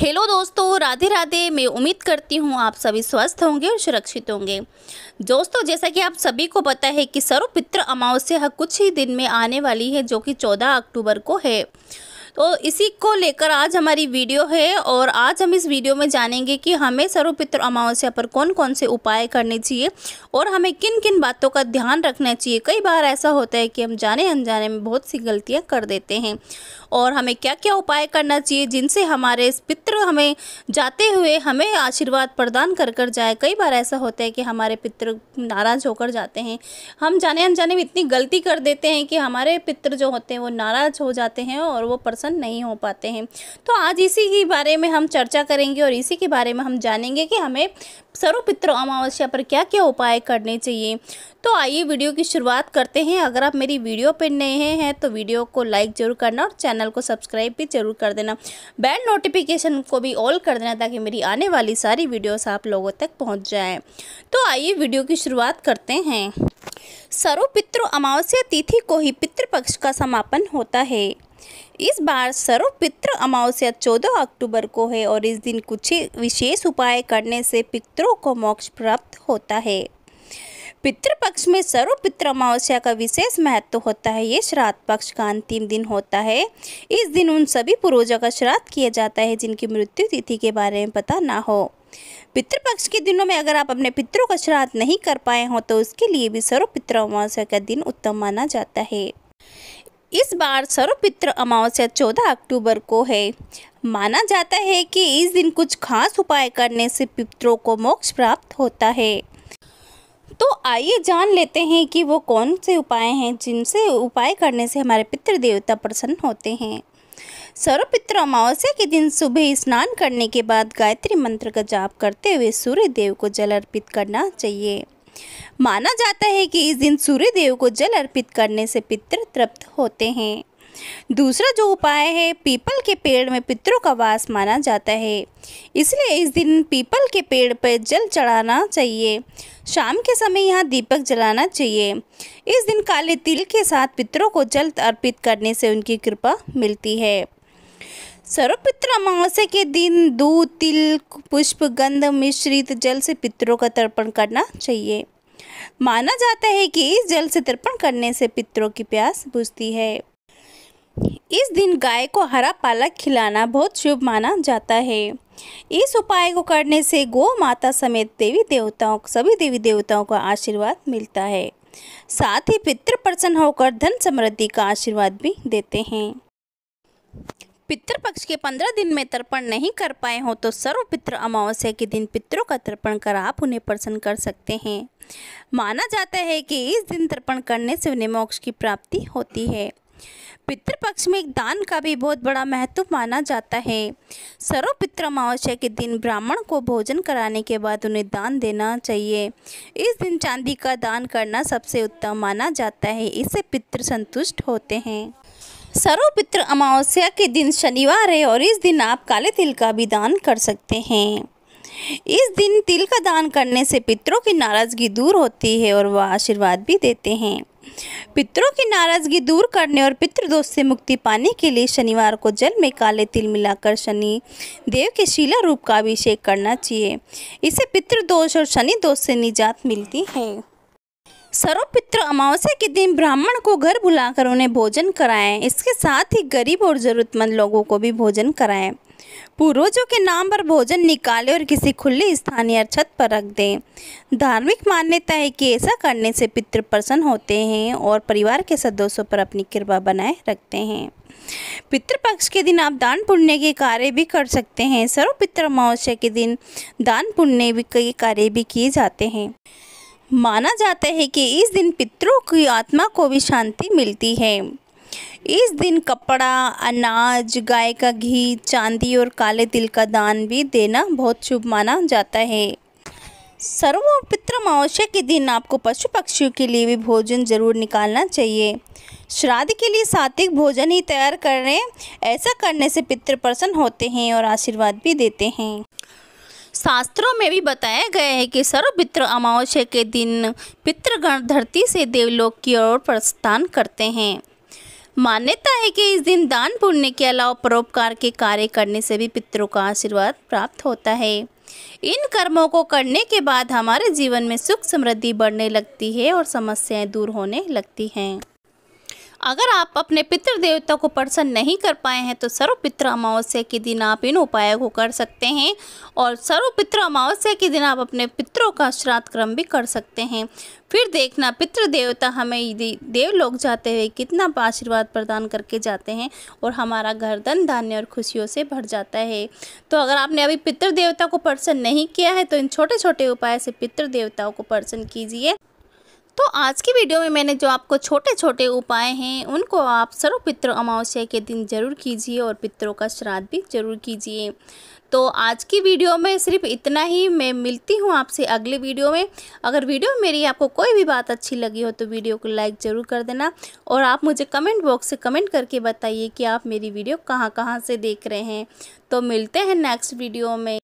hello दोस्तों राधे राधे मैं उम्मीद करती हूँ आप सभी स्वस्थ होंगे और सुरक्षित होंगे दोस्तों जैसा कि आप सभी को पता है कि सर्वपित्र अमावस्या कुछ ही दिन में आने वाली है जो कि 14 अक्टूबर को है तो इसी को लेकर आज हमारी वीडियो है और आज हम इस वीडियो में जानेंगे कि हमें सर्वपित्र अमावस्या पर कौन कौन से उपाय करने चाहिए और हमें किन किन बातों का ध्यान रखना चाहिए कई बार ऐसा होता है कि हम जाने अनजाने में बहुत सी गलतियाँ कर देते हैं और हमें क्या क्या उपाय करना चाहिए जिनसे हमारे पित्र हमें जाते हुए हमें आशीर्वाद प्रदान कर कर जाए कई बार ऐसा होता है कि हमारे पित्र नाराज़ होकर जाते हैं हम जाने अनजाने में इतनी गलती कर देते हैं कि हमारे पित्र जो होते हैं वो नाराज़ हो जाते हैं और वो पर्सन पसंद नहीं हो पाते हैं तो आज इसी के बारे में हम चर्चा करेंगे और इसी के बारे में हम जानेंगे कि हमें सर्वपित्र अमावस्या पर क्या क्या उपाय करने चाहिए तो आइए वीडियो की शुरुआत करते हैं अगर आप मेरी वीडियो पर नए हैं तो वीडियो को लाइक जरूर करना और चैनल को सब्सक्राइब भी जरूर कर देना बेल नोटिफिकेशन को भी ऑल कर देना ताकि मेरी आने वाली सारी वीडियोस आप लोगों तक पहुंच जाए तो आइए वीडियो की शुरुआत करते हैं सर्वपित्र अमावस्या तिथि को ही पितृपक्ष का समापन होता है इस बार सर्व पितृ अमावस्या 14 अक्टूबर को है और इस दिन कुछ विशेष उपाय करने से पितरों को मोक्ष प्राप्त होता है पितृपक्ष में सर्व पितृ अमावस्या का विशेष महत्व होता है ये श्राद्ध पक्ष का अंतिम दिन होता है इस दिन उन सभी पूर्वजों का श्राद्ध किया जाता है जिनकी मृत्यु तिथि के बारे में पता ना हो पितृपक्ष के दिनों में अगर आप अपने पितरों का श्राद्ध नहीं कर पाए हो तो उसके लिए भी सर्व पितृ अमावस्या का दिन उत्तम माना जाता है इस बार सर्वपित्र अमावस्या चौदह अक्टूबर को है माना जाता है कि इस दिन कुछ खास उपाय करने से पितरों को मोक्ष प्राप्त होता है तो आइए जान लेते हैं कि वो कौन से उपाय हैं जिनसे उपाय करने से हमारे पितृ देवता प्रसन्न होते हैं सर्वपित्र अमावस्या के दिन सुबह स्नान करने के बाद गायत्री मंत्र का जाप करते हुए सूर्य देव को जल अर्पित करना चाहिए माना जाता है कि इस दिन सूर्य देव को जल अर्पित करने से पितर तृप्त होते हैं दूसरा जो उपाय है पीपल के पेड़ में पितरों का वास माना जाता है इसलिए इस दिन पीपल के पेड़ पर जल चढ़ाना चाहिए शाम के समय यहाँ दीपक जलाना चाहिए इस दिन काले तिल के साथ पितरों को जल अर्पित करने से उनकी कृपा मिलती है सर्वपित्र अमावस्या के दिन दूध तिल पुष्प गंध मिश्रित जल से पितरों का तर्पण करना चाहिए माना जाता है कि इस जल से तर्पण करने से पितरों की प्यास बुझती है इस दिन गाय को हरा पालक खिलाना बहुत शुभ माना जाता है इस उपाय को करने से गौ माता समेत देवी देवताओं सभी देवी देवताओं का आशीर्वाद मिलता है साथ ही पितृ प्रसन्न होकर धन समृद्धि का आशीर्वाद भी देते हैं पितृपक्ष के पंद्रह दिन में तर्पण नहीं कर पाए हो तो सर्व पितृ अमावस्या के दिन पितरों का तर्पण कर आप उन्हें प्रसन्न कर सकते हैं माना जाता है कि इस दिन तर्पण करने से उन्हें मोक्ष की प्राप्ति होती है पितृपक्ष में एक दान का भी बहुत बड़ा महत्व माना जाता है सर्व पितृ अमावस्या के दिन ब्राह्मण को भोजन कराने के बाद उन्हें दान देना चाहिए इस दिन चांदी का दान करना सबसे उत्तम माना जाता है इससे पितृ संतुष्ट होते हैं सर्वपित्र अमावस्या के दिन शनिवार है और इस दिन आप काले तिल का भी दान कर सकते हैं इस दिन तिल का दान करने से पितरों की नाराज़गी दूर होती है और वह आशीर्वाद भी देते हैं पितरों की नाराज़गी दूर करने और पितृदोष से मुक्ति पाने के लिए शनिवार को जल में काले तिल मिलाकर शनि देव के शिला रूप का अभिषेक करना चाहिए इसे पितृदोष और शनि दोष से निजात मिलती है सर्वपित्र अमावस्या के दिन ब्राह्मण को घर बुलाकर उन्हें भोजन कराएं इसके साथ ही गरीब और ज़रूरतमंद लोगों को भी भोजन कराएं पूर्वजों के नाम पर भोजन निकालें और किसी खुले स्थान या छत पर रख दें धार्मिक मान्यता है कि ऐसा करने से पितृ प्रसन्न होते हैं और परिवार के सदस्यों पर अपनी कृपा बनाए रखते हैं पितृपक्ष के दिन आप दान पुण्य के कार्य भी कर सकते हैं सर्वपित्र पितृ अमावस्या के दिन दान पुण्य के कार्य भी किए जाते हैं माना जाता है कि इस दिन पितरों की आत्मा को भी शांति मिलती है इस दिन कपड़ा अनाज गाय का घी चांदी और काले तिल का दान भी देना बहुत शुभ माना जाता है सर्व पितृ अमावस्या के दिन आपको पशु पक्षियों के लिए भी भोजन जरूर निकालना चाहिए श्राद्ध के लिए सात्विक भोजन ही तैयार करें ऐसा करने से पितृ प्रसन्न होते हैं और आशीर्वाद भी देते हैं शास्त्रों में भी बताया गया है कि सर्वपित्र अमावस्या के दिन पितृगण धरती से देवलोक की ओर प्रस्थान करते हैं मान्यता है कि इस दिन दान पुण्य के अलावा परोपकार के कार्य करने से भी पितरों का आशीर्वाद प्राप्त होता है इन कर्मों को करने के बाद हमारे जीवन में सुख समृद्धि बढ़ने लगती है और समस्याएं दूर होने लगती हैं अगर आप अपने पितृ देवता को प्रसन्न नहीं कर पाए हैं तो सर्व पितृ अमावस्या के दिन आप इन उपायों को कर सकते हैं और सर्व पितृ अमावस्या के दिन आप अपने पितरों का श्राद्ध क्रम भी कर सकते हैं फिर देखना पितृ देवता हमें यदि देव लोग जाते हुए कितना आशीर्वाद प्रदान करके जाते हैं और हमारा घर धन धान्य और खुशियों से भर जाता है तो अगर आपने अभी पितृ देवता को प्रसन्न नहीं किया है तो इन छोटे छोटे उपाय से पितृ देवताओं को प्रसन्न कीजिए तो आज की वीडियो में मैंने जो आपको छोटे छोटे उपाय हैं उनको आप सर्व पितृ अमावस्या के दिन ज़रूर कीजिए और पितरों का श्राद्ध भी ज़रूर कीजिए तो आज की वीडियो में सिर्फ इतना ही मैं मिलती हूँ आपसे अगले वीडियो में अगर वीडियो मेरी आपको कोई भी बात अच्छी लगी हो तो वीडियो को लाइक ज़रूर कर देना और आप मुझे कमेंट बॉक्स से कमेंट करके बताइए कि आप मेरी वीडियो कहाँ कहाँ से देख रहे हैं तो मिलते हैं नेक्स्ट वीडियो में